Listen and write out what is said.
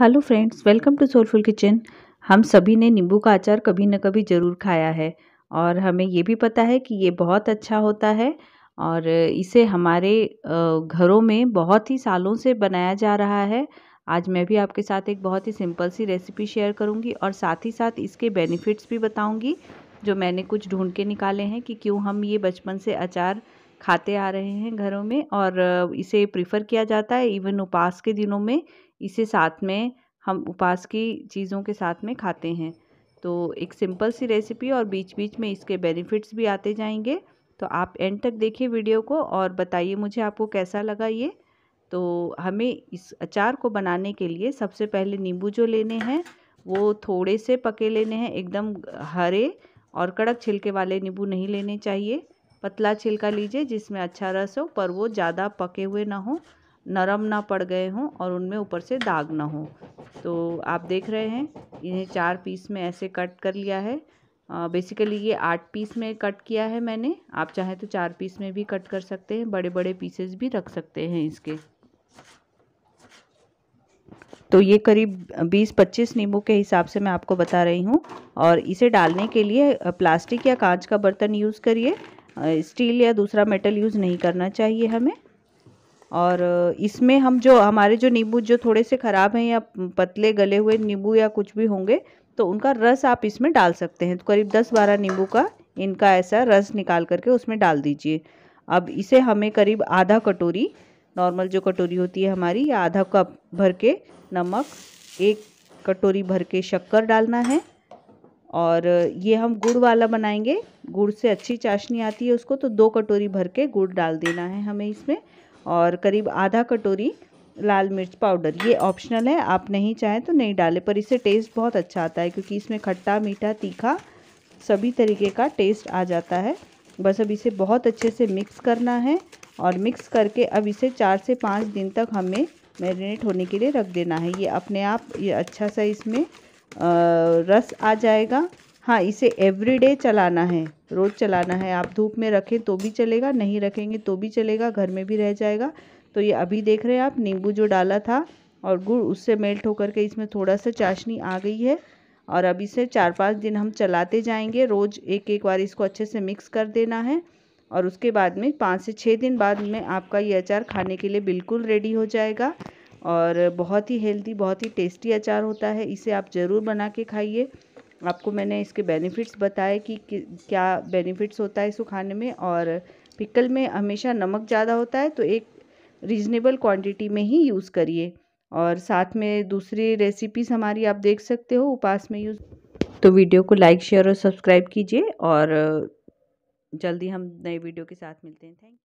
hello friends welcome to soulful kitchen हम सभी ने नींबू का अचार कभी ना कभी ज़रूर खाया है और हमें ये भी पता है कि ये बहुत अच्छा होता है और इसे हमारे घरों में बहुत ही सालों से बनाया जा रहा है आज मैं भी आपके साथ एक बहुत ही सिंपल सी रेसिपी शेयर करूंगी और साथ ही साथ इसके बेनिफिट्स भी बताऊँगी जो मैंने कुछ ढूंढ के निकाले हैं कि क्यों हम ये बचपन से अचार खाते आ रहे हैं घरों में और इसे प्रीफ़र किया जाता है इवन उपास के दिनों में इसे साथ में हम उपास की चीज़ों के साथ में खाते हैं तो एक सिंपल सी रेसिपी और बीच बीच में इसके बेनिफिट्स भी आते जाएंगे तो आप एंड तक देखिए वीडियो को और बताइए मुझे आपको कैसा लगा ये तो हमें इस अचार को बनाने के लिए सबसे पहले नींबू जो लेने हैं वो थोड़े से पके लेने हैं एकदम हरे और कड़क छिलके वाले नींबू नहीं लेने चाहिए पतला छिलका लीजिए जिसमें अच्छा रस हो पर वो ज़्यादा पके हुए ना हो नरम ना पड़ गए हों और उनमें ऊपर से दाग ना हो तो आप देख रहे हैं इन्हें चार पीस में ऐसे कट कर लिया है बेसिकली ये आठ पीस में कट किया है मैंने आप चाहें तो चार पीस में भी कट कर सकते हैं बड़े बड़े पीसेस भी रख सकते हैं इसके तो ये करीब 20-25 नींबू के हिसाब से मैं आपको बता रही हूँ और इसे डालने के लिए प्लास्टिक या कांच का बर्तन यूज़ करिए स्टील या दूसरा मेटल यूज़ नहीं करना चाहिए हमें और इसमें हम जो हमारे जो नींबू जो थोड़े से ख़राब हैं या पतले गले हुए नींबू या कुछ भी होंगे तो उनका रस आप इसमें डाल सकते हैं तो करीब दस बारह नींबू का इनका ऐसा रस निकाल करके उसमें डाल दीजिए अब इसे हमें करीब आधा कटोरी नॉर्मल जो कटोरी होती है हमारी या आधा कप भर के नमक एक कटोरी भर के शक्कर डालना है और ये हम गुड़ वाला बनाएंगे गुड़ से अच्छी चाशनी आती है उसको तो दो कटोरी भर के गुड़ डाल देना है हमें इसमें और करीब आधा कटोरी लाल मिर्च पाउडर ये ऑप्शनल है आप नहीं चाहें तो नहीं डालें पर इससे टेस्ट बहुत अच्छा आता है क्योंकि इसमें खट्टा मीठा तीखा सभी तरीके का टेस्ट आ जाता है बस अब इसे बहुत अच्छे से मिक्स करना है और मिक्स करके अब इसे चार से पाँच दिन तक हमें मैरिनेट होने के लिए रख देना है ये अपने आप ये अच्छा सा इसमें रस आ जाएगा हाँ इसे एवरीडे चलाना है रोज़ चलाना है आप धूप में रखें तो भी चलेगा नहीं रखेंगे तो भी चलेगा घर में भी रह जाएगा तो ये अभी देख रहे हैं आप नींबू जो डाला था और गुड़ उससे मेल्ट होकर के इसमें थोड़ा सा चाशनी आ गई है और अभी से चार पाँच दिन हम चलाते जाएंगे रोज़ एक एक बार इसको अच्छे से मिक्स कर देना है और उसके बाद में पाँच से छः दिन बाद में आपका ये अचार खाने के लिए बिल्कुल रेडी हो जाएगा और बहुत ही हेल्दी बहुत ही टेस्टी अचार होता है इसे आप ज़रूर बना के खाइए आपको मैंने इसके बेनिफिट्स बताए कि, कि क्या बेनिफिट्स होता है इसको खाने में और पिकल में हमेशा नमक ज़्यादा होता है तो एक रीज़नेबल क्वांटिटी में ही यूज़ करिए और साथ में दूसरी रेसिपीज़ हमारी आप देख सकते हो उपास में यूज़ तो वीडियो को लाइक शेयर और सब्सक्राइब कीजिए और जल्दी हम नए वीडियो के साथ मिलते हैं थैंक